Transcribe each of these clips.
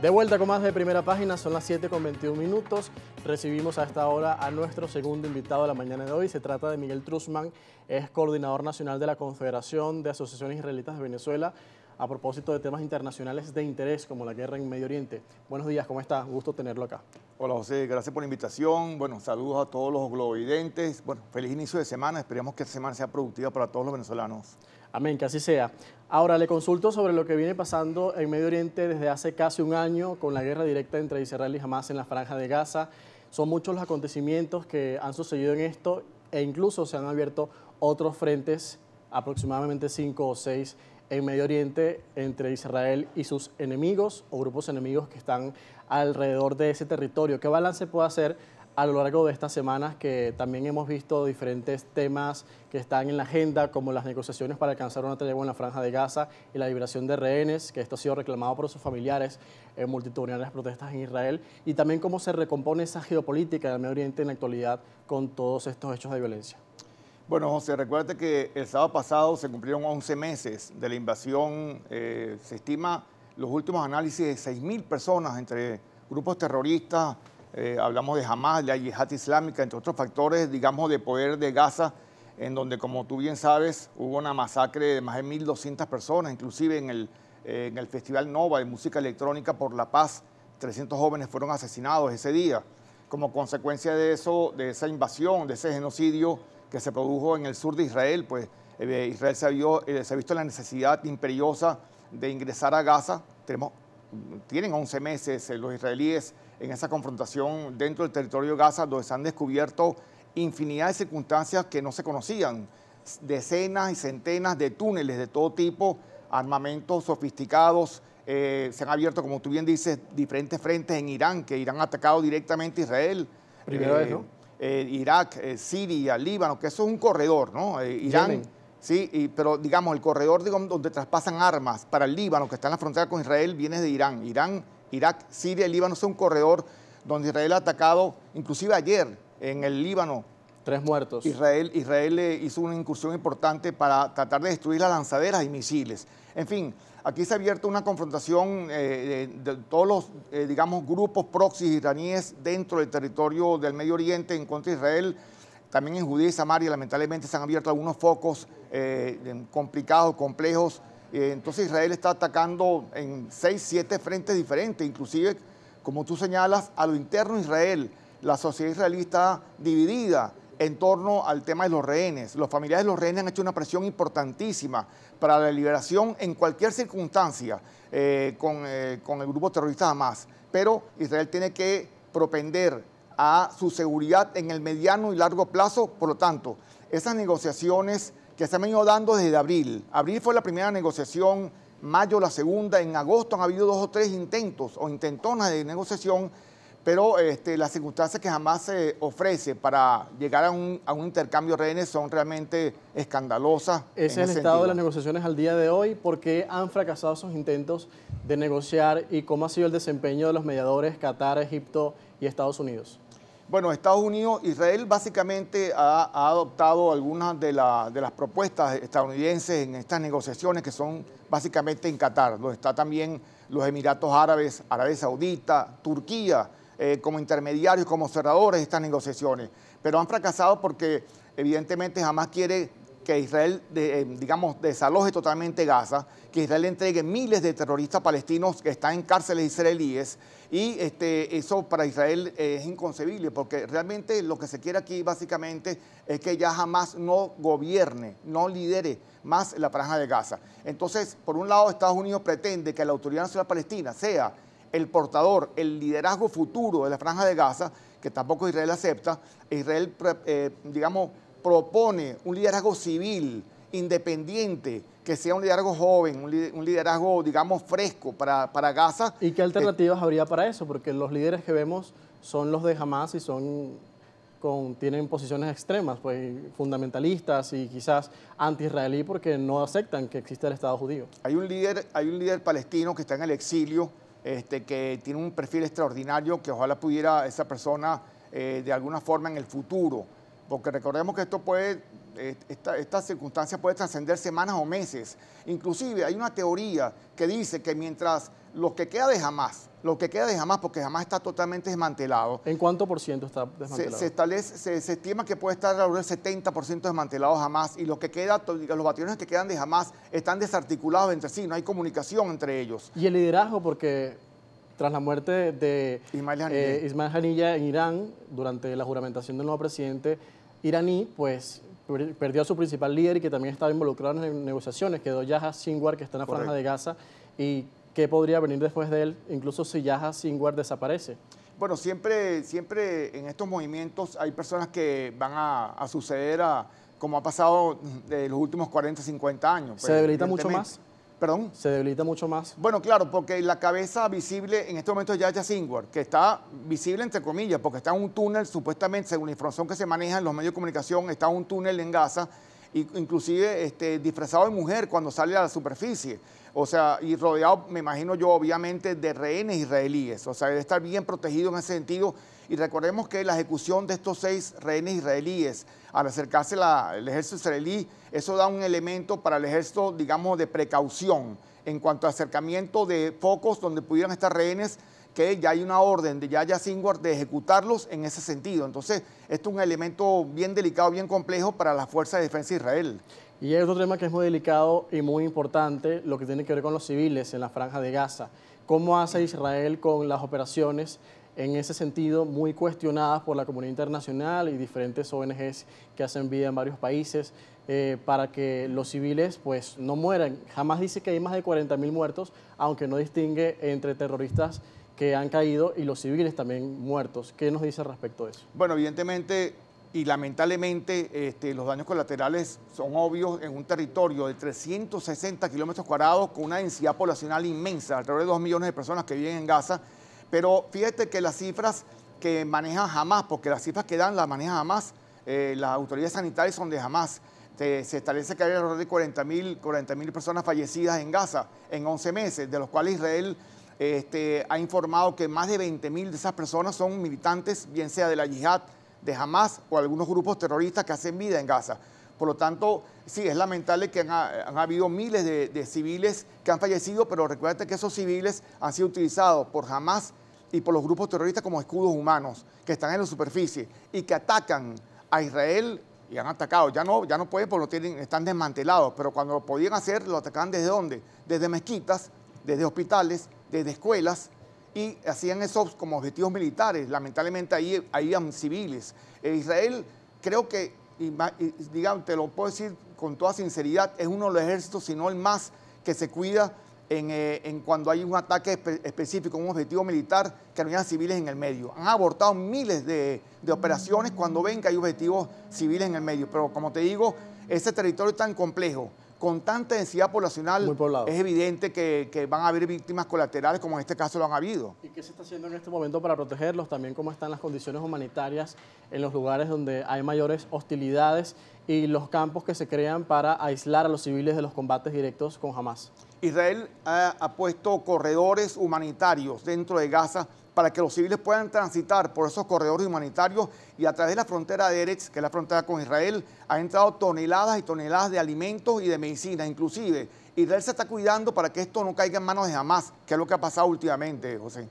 De vuelta con más de primera página, son las 7 con 21 minutos. Recibimos a esta hora a nuestro segundo invitado de la mañana de hoy. Se trata de Miguel Trusman, es coordinador nacional de la Confederación de Asociaciones Israelitas de Venezuela a propósito de temas internacionales de interés como la guerra en Medio Oriente. Buenos días, ¿cómo está? gusto tenerlo acá. Hola José, gracias por la invitación. Bueno, saludos a todos los globovidentes. Bueno, feliz inicio de semana. Esperemos que esta semana sea productiva para todos los venezolanos. Amén, que así sea. Ahora le consulto sobre lo que viene pasando en Medio Oriente desde hace casi un año con la guerra directa entre Israel y Hamas en la franja de Gaza. Son muchos los acontecimientos que han sucedido en esto e incluso se han abierto otros frentes, aproximadamente cinco o seis, en Medio Oriente entre Israel y sus enemigos o grupos enemigos que están alrededor de ese territorio. ¿Qué balance puede hacer a lo largo de estas semanas que también hemos visto diferentes temas que están en la agenda, como las negociaciones para alcanzar una tregua en la franja de Gaza y la liberación de rehenes, que esto ha sido reclamado por sus familiares en multitudinarias protestas en Israel, y también cómo se recompone esa geopolítica del Medio Oriente en la actualidad con todos estos hechos de violencia. Bueno, José, recuerda que el sábado pasado se cumplieron 11 meses de la invasión, eh, se estima los últimos análisis de 6.000 personas entre grupos terroristas, eh, hablamos de Hamas, la yihad islámica, entre otros factores, digamos, de poder de Gaza, en donde, como tú bien sabes, hubo una masacre de más de 1.200 personas, inclusive en el, eh, en el Festival Nova de Música Electrónica por la Paz, 300 jóvenes fueron asesinados ese día. Como consecuencia de eso, de esa invasión, de ese genocidio que se produjo en el sur de Israel, pues eh, Israel se, se ha visto la necesidad imperiosa de ingresar a Gaza. Tenemos tienen 11 meses eh, los israelíes en esa confrontación dentro del territorio de Gaza, donde se han descubierto infinidad de circunstancias que no se conocían, decenas y centenas de túneles de todo tipo, armamentos sofisticados, eh, se han abierto, como tú bien dices, diferentes frentes en Irán, que Irán ha atacado directamente a Israel. Primero eh, Irak, Siria, Líbano, que eso es un corredor, ¿no? Irán. Sí, pero digamos, el corredor donde traspasan armas para el Líbano, que está en la frontera con Israel, viene de Irán. Irán, Irak, Siria el Líbano es un corredor donde Israel ha atacado, inclusive ayer en el Líbano. Tres muertos. Israel, Israel eh, hizo una incursión importante para tratar de destruir las lanzaderas y misiles. En fin, aquí se ha abierto una confrontación eh, eh, de, todos los, digamos, grupos proxys iraníes dentro del territorio del Medio Oriente en contra de Israel también en Judía y Samaria lamentablemente se han abierto algunos focos eh, complicados, complejos. Eh, entonces Israel está atacando en seis, siete frentes diferentes, inclusive, como tú señalas, a lo interno de Israel. La sociedad israelí está dividida en torno al tema de los rehenes. Los familiares de los rehenes han hecho una presión importantísima para la liberación en cualquier circunstancia eh, con, con el grupo terrorista Hamas. Pero Israel tiene que propender a su seguridad en el mediano y largo plazo. Por lo tanto, esas negociaciones que se han venido dando desde abril. Abril fue la primera negociación, mayo la segunda, en agosto han habido dos o tres intentos o intentonas de negociación, pero este, las circunstancias que jamás se ofrece para llegar a un, intercambio de rehenes son realmente escandalosas. Ese es el estado de las negociaciones al día de hoy. ¿Por qué han fracasado esos intentos de negociar y cómo ha sido el desempeño de los mediadores Qatar, Egipto y Estados Unidos? Bueno, Estados Unidos, Israel básicamente ha, adoptado algunas de, las propuestas estadounidenses en estas negociaciones que son básicamente en Qatar, Lo está también los Emiratos Árabes, Arabia Saudita, Turquía, eh, como intermediarios, como cerradores de estas negociaciones. Pero han fracasado porque evidentemente jamás quiere que Israel, eh, digamos, desaloje totalmente Gaza, que Israel entregue miles de terroristas palestinos que están en cárceles israelíes. Y este, eso para Israel eh, es inconcebible, porque realmente lo que se quiere aquí básicamente es que ya jamás no gobierne, no lidere más la franja de Gaza. Entonces, por un lado, Estados Unidos pretende que la Autoridad Nacional Palestina sea el portador, el liderazgo futuro de la franja de Gaza, que tampoco Israel acepta. Israel, eh, digamos, propone un liderazgo civil, independiente, que sea un liderazgo joven, un, liderazgo, digamos, fresco para, Gaza. ¿Y qué alternativas habría para eso? Porque los líderes que vemos son los de Hamas y son con, tienen posiciones extremas, pues fundamentalistas y quizás anti-israelí porque no aceptan que exista el Estado judío. Hay un líder, hay un líder palestino que está en el exilio, este, que tiene un perfil extraordinario, que ojalá pudiera esa persona eh, de alguna forma en el futuro porque recordemos que esto puede, eh, esta, circunstancia puede trascender semanas o meses. Inclusive hay una teoría que dice que mientras lo que queda de jamás, lo que queda de jamás, porque jamás está totalmente desmantelado. ¿En cuánto por ciento está desmantelado? Se, estima que puede estar alrededor del 70% desmantelado jamás y lo que queda, los batallones que quedan de jamás están desarticulados entre sí, no hay comunicación entre ellos. Y el liderazgo, porque tras la muerte de Ismail Janilla eh, en Irán, durante la juramentación del nuevo presidente, iraní, pues perdió a su principal líder y que también estaba involucrado en negociaciones, quedó Yahya Sinwar, que está en la franja de Gaza, y qué podría venir después de él, incluso si Yahya Sinwar desaparece. Bueno, siempre, siempre en estos movimientos hay personas que van a, suceder a, como ha pasado de eh, los últimos 40, 50 años. ¿Se pues, debilita mucho más? ¿Perdón? Se debilita mucho más. Bueno, claro, porque la cabeza visible en este momento es Yaya que está visible entre comillas, porque está en un túnel, supuestamente, según la información que se maneja en los medios de comunicación, está en un túnel en Gaza inclusive este, disfrazado de mujer cuando sale a la superficie. O sea, y rodeado, me imagino yo, obviamente, de rehenes israelíes. O sea, debe estar bien protegido en ese sentido. Y recordemos que la ejecución de estos seis rehenes israelíes al acercarse al ejército israelí, eso da un elemento para el ejército, digamos, de precaución en cuanto a acercamiento de focos donde pudieran estar rehenes que ya hay una orden de Yaya Singwar de ejecutarlos en ese sentido. Entonces, esto es un elemento bien delicado, bien complejo para la Fuerza de Defensa de Israel. Y hay otro tema que es muy delicado y muy importante, lo que tiene que ver con los civiles en la franja de Gaza. ¿Cómo hace Israel con las operaciones en ese sentido muy cuestionadas por la comunidad internacional y diferentes ONGs que hacen vida en varios países eh, para que los civiles pues no mueran. Jamás dice que hay más de 40.000 muertos, aunque no distingue entre terroristas que han caído y los civiles también muertos. ¿Qué nos dice respecto a eso? Bueno, evidentemente y lamentablemente este, los daños colaterales son obvios en un territorio de 360 kilómetros cuadrados con una densidad poblacional inmensa, alrededor de 2 millones de personas que viven en Gaza. Pero fíjate que las cifras que manejan jamás, porque las cifras que dan las maneja jamás, eh, las autoridades sanitarias son de jamás. Se, se establece que hay alrededor de 40 mil personas fallecidas en Gaza en 11 meses, de los cuales Israel este, ha informado que más de 20.000 de esas personas son militantes, bien sea de la yihad, de Hamas o algunos grupos terroristas que hacen vida en Gaza. Por lo tanto, sí, es lamentable que han, habido miles de, civiles que han fallecido, pero recuerda que esos civiles han sido utilizados por Hamas y por los grupos terroristas como escudos humanos que están en la superficie y que atacan a Israel y han atacado. Ya no, ya no pueden porque lo tienen, están desmantelados, pero cuando lo podían hacer, lo atacaban desde dónde? Desde mezquitas, desde hospitales, desde escuelas, y hacían esos como objetivos militares. Lamentablemente ahí habían civiles. E Israel creo que, digamos, te lo puedo decir con toda sinceridad, es uno de los ejércitos, si el más, que se cuida en, eh, en cuando hay un ataque específico, un objetivo militar, que no hayan civiles en el medio. Han abortado miles de, de operaciones cuando ven que hay objetivos civiles en el medio. Pero como te digo, ese territorio es tan complejo con tanta densidad poblacional, es evidente que, van a haber víctimas colaterales, como en este caso lo han habido. ¿Y qué se está haciendo en este momento para protegerlos? También cómo están las condiciones humanitarias en los lugares donde hay mayores hostilidades y los campos que se crean para aislar a los civiles de los combates directos con Hamas. Israel ha, puesto corredores humanitarios dentro de Gaza para que los civiles puedan transitar por esos corredores humanitarios y a través de la frontera de Erex, que es la frontera con Israel, han entrado toneladas y toneladas de alimentos y de medicinas, inclusive. Israel se está cuidando para que esto no caiga en manos de jamás. que es lo que ha pasado últimamente, José.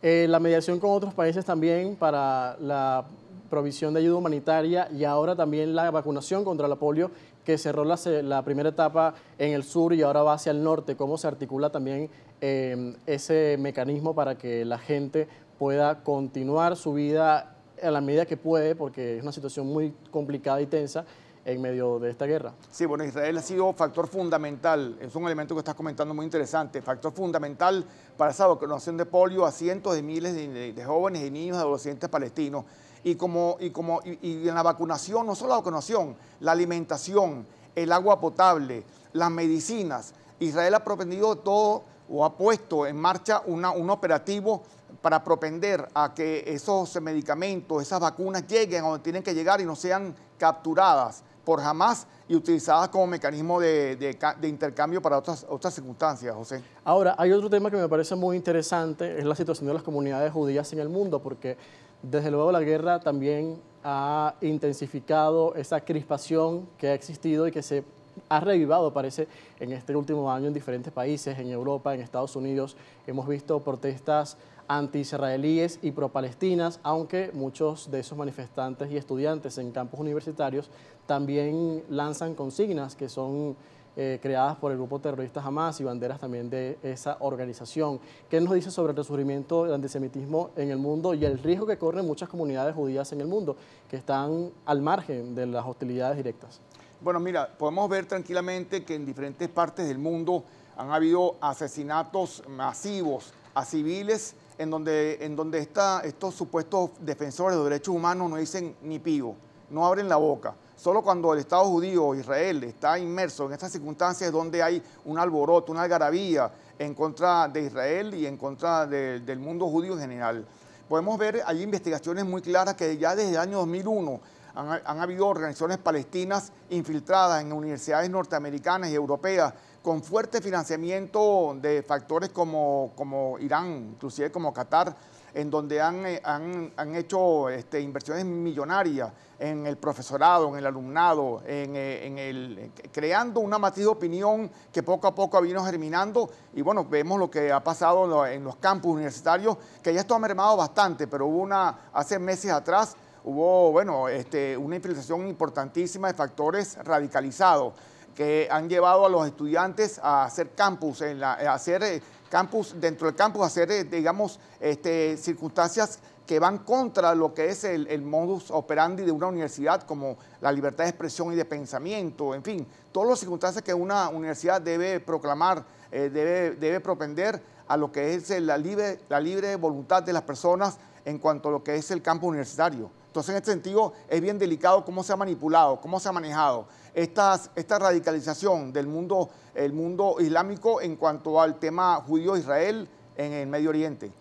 Eh, la mediación con otros países también para la provisión de ayuda humanitaria y ahora también la vacunación contra la polio que cerró la, primera etapa en el sur y ahora va hacia el norte, cómo se articula también em, ese mecanismo para que la gente pueda continuar su vida a la medida que puede, porque es una situación muy complicada y tensa en medio de esta guerra. Sí, bueno, Israel ha sido factor fundamental, es un elemento que estás comentando muy interesante, factor fundamental para esa vacunación de polio a cientos de miles de, jóvenes y niños adolescentes palestinos y, como, y, como, en la vacunación, no solo la vacunación, la alimentación, el agua potable, las medicinas. Israel ha propendido todo o ha puesto en marcha un operativo para propender a que esos medicamentos, esas vacunas lleguen a donde tienen que llegar y no sean capturadas por jamás y utilizadas como mecanismo de, intercambio para otras, otras circunstancias, José. Ahora, hay otro tema que me parece muy interesante, es la situación de las comunidades judías en el mundo, porque desde luego la guerra también ha intensificado esa crispación que ha existido y que se ha revivado, parece, en este último año en diferentes países, en Europa, en Estados Unidos. Hemos visto protestas anti-israelíes y pro-palestinas, aunque muchos de esos manifestantes y estudiantes en campos universitarios también lanzan consignas que son eh, creadas por el grupo terrorista Hamas y banderas también de esa organización. ¿Qué nos dice sobre el resurgimiento del antisemitismo en el mundo y el riesgo que corren muchas comunidades judías en el mundo que están al margen de las hostilidades directas? Bueno, mira, podemos ver tranquilamente que en diferentes partes del mundo han habido asesinatos masivos a civiles en donde, está, estos supuestos defensores de derechos humanos no dicen ni pío, no abren la boca. Solo cuando el Estado judío o Israel está inmerso en estas circunstancias donde hay un alboroto, una algarabía en contra de Israel y en contra del mundo judío en general. Podemos ver, hay investigaciones muy claras que ya desde el año 2001 han, han habido organizaciones palestinas infiltradas en universidades norteamericanas y europeas con fuerte financiamiento de factores como, como Irán, inclusive como Qatar en donde han, eh, han, hecho este, inversiones millonarias en el profesorado, en el alumnado, en, eh, el, creando una matiz de opinión que poco a poco ha vino germinando. Y bueno, vemos lo que ha pasado en los, campus universitarios, que ya esto ha mermado bastante, pero una, hace meses atrás, hubo, bueno, este, una infiltración importantísima de factores radicalizados que han llevado a los estudiantes a hacer campus, en a hacer eh, campus, dentro del campus, hacer, eh, digamos, este, circunstancias que van contra lo que es el, modus operandi de una universidad, como la libertad de expresión y de pensamiento, en fin, todas las circunstancias que una universidad debe proclamar, eh, debe, debe, propender a lo que es la libre, la libre voluntad de las personas en cuanto a lo que es el campo universitario. Entonces, en este sentido, es bien delicado cómo se ha manipulado, cómo se ha manejado esta radicalización del mundo, el mundo islámico en cuanto al tema judío-israel en el Medio Oriente.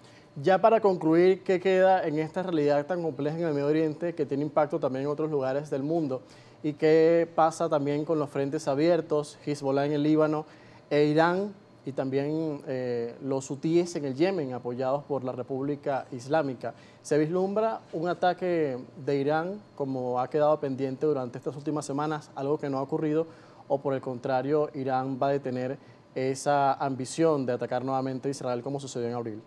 Ya para concluir, ¿qué queda en esta realidad tan compleja en el Medio Oriente que tiene impacto también en otros lugares del mundo? ¿Y qué pasa también con los frentes abiertos, Hezbollah en el Líbano e Irán y también eh, los hutíes en el Yemen, apoyados por la República Islámica. Se vislumbra un ataque de Irán, como ha quedado pendiente durante estas últimas semanas, algo que no ha ocurrido, o por el contrario, Irán va a detener esa ambición de atacar nuevamente a Israel como sucedió en abril.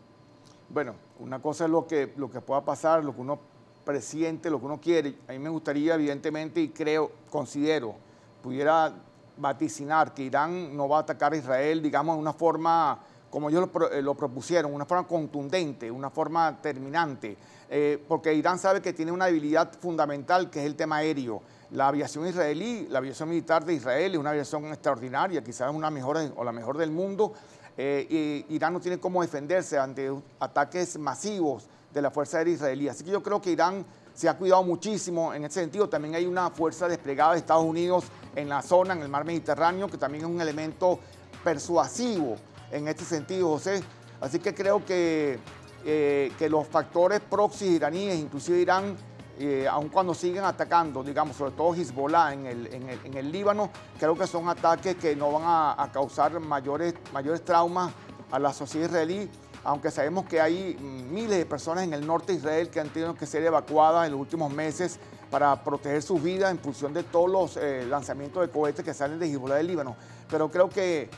Bueno, una cosa es lo que, lo que pueda pasar, lo que uno presiente, lo que uno quiere. A mí me gustaría, evidentemente, y creo, considero, pudiera vaticinar que Irán no va a atacar a Israel, digamos, de una forma, como ellos lo, eh, lo propusieron, una forma contundente, una forma terminante, eh, porque Irán sabe que tiene una debilidad fundamental que es el tema aéreo. La aviación israelí, la aviación militar de Israel es una aviación extraordinaria, quizás una mejor o la mejor del mundo. Eh, y Irán no tiene cómo defenderse ante ataques masivos de la Fuerza Aérea Israelí. Así que yo creo que Irán se ha cuidado muchísimo en ese sentido. También hay una fuerza desplegada de Estados Unidos en la zona, en el mar Mediterráneo, que también es un elemento persuasivo en este sentido, José. Así que creo que, eh, que los factores proxy iraníes, inclusive Irán, eh, aun cuando siguen atacando, digamos, sobre todo Hezbollah en el, en el, Líbano, creo que son ataques que no van a, causar mayores, mayores traumas a la sociedad israelí aunque sabemos que hay mm, miles de personas en el norte de Israel que han tenido que ser evacuadas en los últimos meses para proteger sus vidas en función de todos los eh, lanzamientos de cohetes que salen de Hezbollah del Líbano. Pero creo que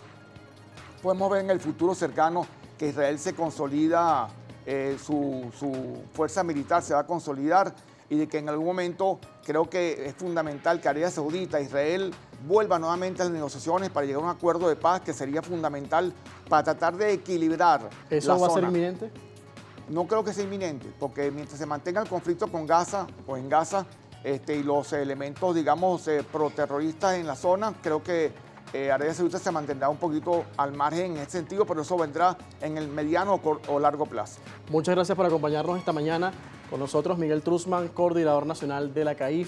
podemos ver en el futuro cercano que Israel se consolida, eh, su fuerza militar se va a consolidar y de que en algún momento creo que es fundamental que Arabia Saudita, Israel vuelvan nuevamente a las negociaciones para llegar a un acuerdo de paz que sería fundamental para tratar de equilibrar. ¿Eso va a ser inminente? No creo que sea inminente, porque mientras se mantenga el conflicto con Gaza o pues en Gaza este, y los elementos, digamos, eh, proterroristas en la zona, creo que eh, Arabia Saudita se mantendrá un poquito al margen en ese sentido, pero eso vendrá en el mediano o, largo plazo. Muchas gracias por acompañarnos esta mañana. Con nosotros Miguel Trusman, coordinador nacional de la CAIF.